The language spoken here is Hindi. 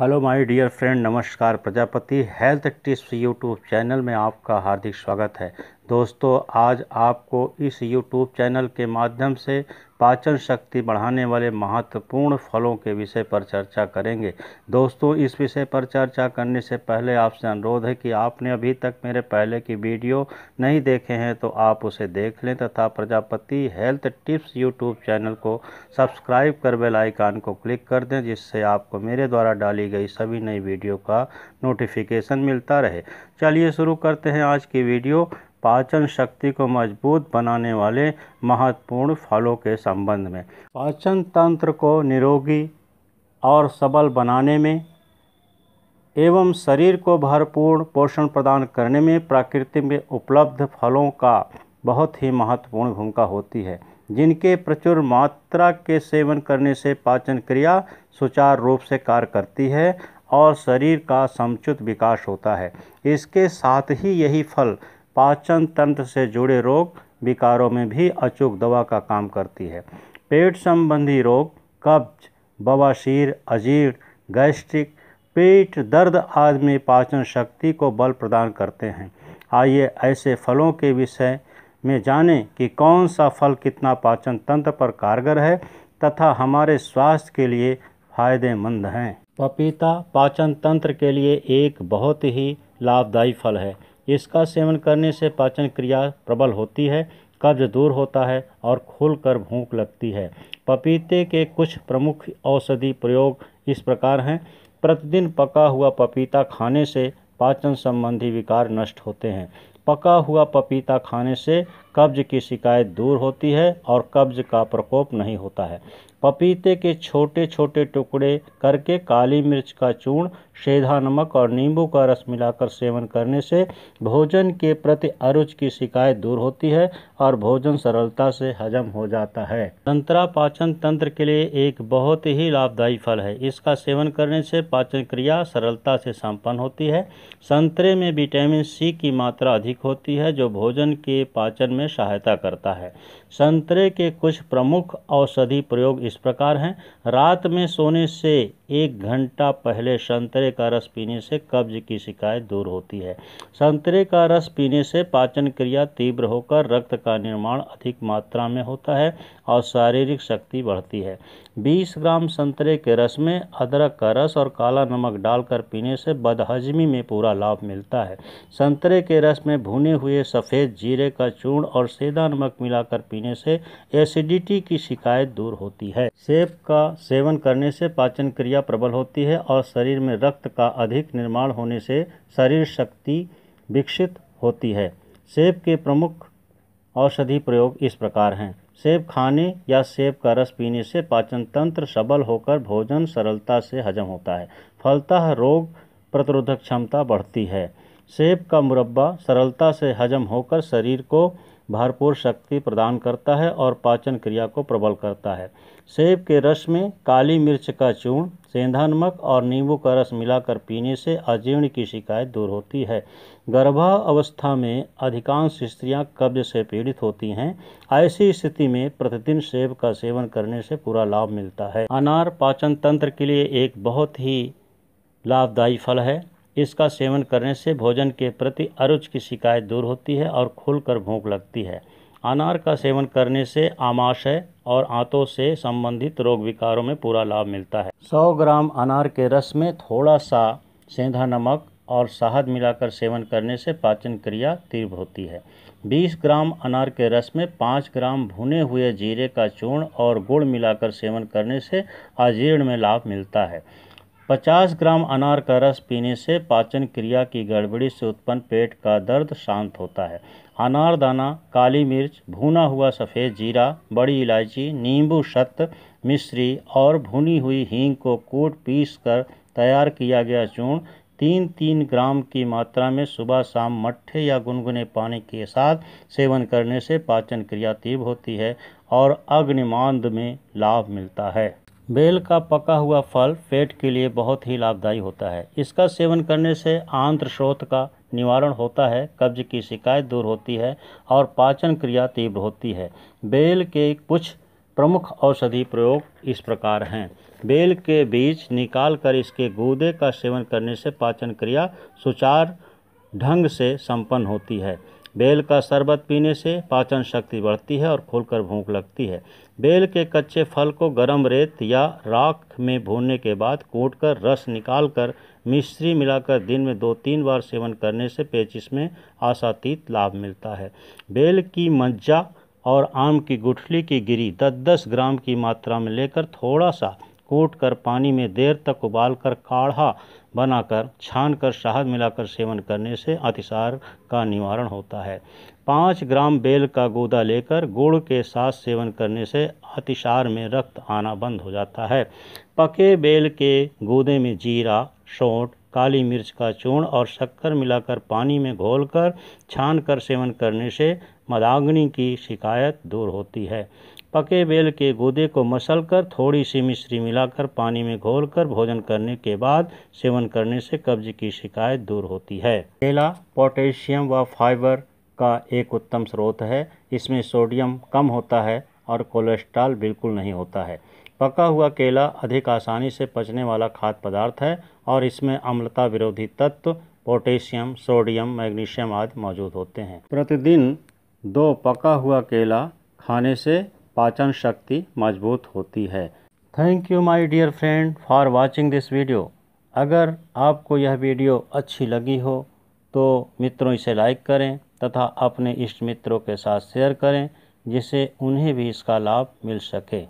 हेलो माय डियर फ्रेंड नमस्कार Prajapati health tips YouTube channel में आपका हार्दिक स्वागत है दोस्तों आज आपको इस यूट्यूब चैनल के माध्यम से पाचन शक्ति बढ़ाने वाले महत्वपूर्ण फलों के विषय पर चर्चा करेंगे दोस्तों इस विषय पर चर्चा करने से पहले आपसे अनुरोध है कि आपने अभी तक मेरे पहले की वीडियो नहीं देखे हैं तो आप उसे देख लें तथा Prajapati health tips YouTube channel को सब्सक्राइब कर बेल आइकान को क्लिक कर दें जिससे आपको मेरे द्वारा डाली गई सभी नई वीडियो का नोटिफिकेशन मिलता रहे चलिए शुरू करते हैं आज की वीडियो पाचन शक्ति को मजबूत बनाने वाले महत्वपूर्ण फलों के संबंध में पाचन तंत्र को निरोगी और सबल बनाने में एवं शरीर को भरपूर पोषण प्रदान करने में प्रकृति में उपलब्ध फलों का बहुत ही महत्वपूर्ण भूमिका होती है जिनके प्रचुर मात्रा के सेवन करने से पाचन क्रिया सुचारू रूप से कार्य करती है और शरीर का समुचित विकास होता है इसके साथ ही यही फल पाचन तंत्र से जुड़े रोग विकारों में भी अचूक दवा का काम करती है पेट संबंधी रोग कब्ज बवासीर अजीर्ण गैस्ट्रिक पेट दर्द आदि में पाचन शक्ति को बल प्रदान करते हैं आइए ऐसे फलों के विषय में जानें कि कौन सा फल कितना पाचन तंत्र पर कारगर है तथा हमारे स्वास्थ्य के लिए फायदेमंद हैं पपीता पाचन तंत्र के लिए एक बहुत ही लाभदायी फल है इसका सेवन करने से पाचन क्रिया प्रबल होती है कब्ज दूर होता है और खुलकर भूख लगती है पपीते के कुछ प्रमुख औषधि प्रयोग इस प्रकार हैं प्रतिदिन पका हुआ पपीता खाने से पाचन संबंधी विकार नष्ट होते हैं पका हुआ पपीता खाने से कब्ज की शिकायत दूर होती है और कब्ज का प्रकोप नहीं होता है पपीते के छोटे छोटे टुकड़े करके काली मिर्च का चूर्ण शेधा नमक और नींबू का रस मिलाकर सेवन करने से भोजन के प्रति अरुच की शिकायत दूर होती है और भोजन सरलता से हजम हो जाता है संतरा पाचन तंत्र के लिए एक बहुत ही लाभदायी फल है इसका सेवन करने से पाचन क्रिया सरलता से संपन्न होती है संतरे में विटामिन सी की मात्रा अधिक होती है जो भोजन के पाचन में सहायता करता है संतरे के कुछ प्रमुख औषधि प्रयोग इस प्रकार हैं रात में सोने से एक घंटा पहले संतरे का रस पीने से कब्ज की शिकायत दूर होती है संतरे का रस पीने से पाचन क्रिया तीव्र होकर रक्त का निर्माण अधिक मात्रा में होता है और शारीरिक शक्ति बढ़ती है 20 ग्राम संतरे के रस में अदरक का रस और काला नमक डालकर पीने से बदहजमी में पूरा लाभ मिलता है संतरे के रस में भुने हुए सफ़ेद जीरे का चूर्ण और सेदा नमक मिलाकर पीने से एसिडिटी की शिकायत दूर होती है सेब का सेवन करने से पाचन क्रिया प्रबल होती है और शरीर में रक्त का अधिक निर्माण होने से शरीर शक्ति विकसित होती है सेब के प्रमुख औषधि प्रयोग इस प्रकार हैं सेब खाने या सेब का रस पीने से पाचन तंत्र सबल होकर भोजन सरलता से हजम होता है फलतः रोग प्रतिरोधक क्षमता बढ़ती है सेब का मुरब्बा सरलता से हजम होकर शरीर को भरपूर शक्ति प्रदान करता है और पाचन क्रिया को प्रबल करता है सेब के रस में काली मिर्च का चूर्ण सेंधा नमक और नींबू का रस मिलाकर पीने से अजीर्ण की शिकायत दूर होती है गर्भा अवस्था में अधिकांश स्त्रियां कब्ज से पीड़ित होती हैं ऐसी स्थिति में प्रतिदिन सेब का सेवन करने से पूरा लाभ मिलता है अनार पाचन तंत्र के लिए एक बहुत ही लाभदायी फल है इसका सेवन करने से भोजन के प्रति अरुच की शिकायत दूर होती है और खुलकर भूख लगती है अनार का सेवन करने से आमाशय और आंतों से संबंधित रोग विकारों में पूरा लाभ मिलता है 100 ग्राम अनार के रस में थोड़ा सा सेंधा नमक और शहद मिलाकर सेवन करने से पाचन क्रिया तीव्र होती है 20 ग्राम अनार के रस में 5 ग्राम भुने हुए जीरे का चूर्ण और गुड़ मिलाकर सेवन करने से अजीर्ण में लाभ मिलता है 50 ग्राम अनार का रस पीने से पाचन क्रिया की गड़बड़ी से उत्पन्न पेट का दर्द शांत होता है अनार दाना काली मिर्च भुना हुआ सफ़ेद जीरा बड़ी इलायची नींबू शत मिश्री और भुनी हुई हींग को कूट पीस कर तैयार किया गया चूर्ण तीन तीन ग्राम की मात्रा में सुबह शाम मट्ठे या गुनगुने पानी के साथ सेवन करने से पाचन क्रिया तीव्र होती है और अग्निमांद में लाभ मिलता है बेल का पका हुआ फल पेट के लिए बहुत ही लाभदायी होता है इसका सेवन करने से आंत्र स्रोत का निवारण होता है कब्ज की शिकायत दूर होती है और पाचन क्रिया तीव्र होती है बेल के कुछ प्रमुख औषधि प्रयोग इस प्रकार हैं बेल के बीज निकाल कर इसके गूदे का सेवन करने से पाचन क्रिया सुचार ढंग से संपन्न होती है बेल का शरबत पीने से पाचन शक्ति बढ़ती है और खोलकर भूख लगती है बेल के कच्चे फल को गर्म रेत या राख में भूनने के बाद कूटकर रस निकालकर मिश्री मिलाकर दिन में दो तीन बार सेवन करने से पेचिस में आशातीत लाभ मिलता है बेल की मज्जा और आम की गुठली की गिरी दस दस ग्राम की मात्रा में लेकर थोड़ा सा कर पानी में देर तक उबालकर काढ़ा बनाकर छानकर शहद मिलाकर सेवन करने से अतिसार का निवारण होता है पाँच ग्राम बेल का गोदा लेकर गुड़ के साथ सेवन करने से अतिसार में रक्त आना बंद हो जाता है पके बेल के गोदे में जीरा शोट काली मिर्च का चूर्ण और शक्कर मिलाकर पानी में घोलकर छान कर सेवन करने से मदाग्नि की शिकायत दूर होती है पके बेल के गूदे को मसलकर थोड़ी सी मिश्री मिलाकर पानी में घोलकर भोजन करने के बाद सेवन करने से कब्ज की शिकायत दूर होती है केला पोटेशियम व फाइबर का एक उत्तम स्रोत है इसमें सोडियम कम होता है और कोलेस्ट्रॉल बिल्कुल नहीं होता है पका हुआ केला अधिक आसानी से पचने वाला खाद्य पदार्थ है और इसमें अम्लता विरोधी तत्व पोटेशियम सोडियम मैग्नीशियम आदि मौजूद होते हैं प्रतिदिन दो पका हुआ केला खाने से पाचन शक्ति मजबूत होती है thank you my dear friend for watching this video अगर आपको यह वीडियो अच्छी लगी हो तो मित्रों इसे लाइक करें तथा अपने इष्ट मित्रों के साथ शेयर करें जिससे उन्हें भी इसका लाभ मिल सके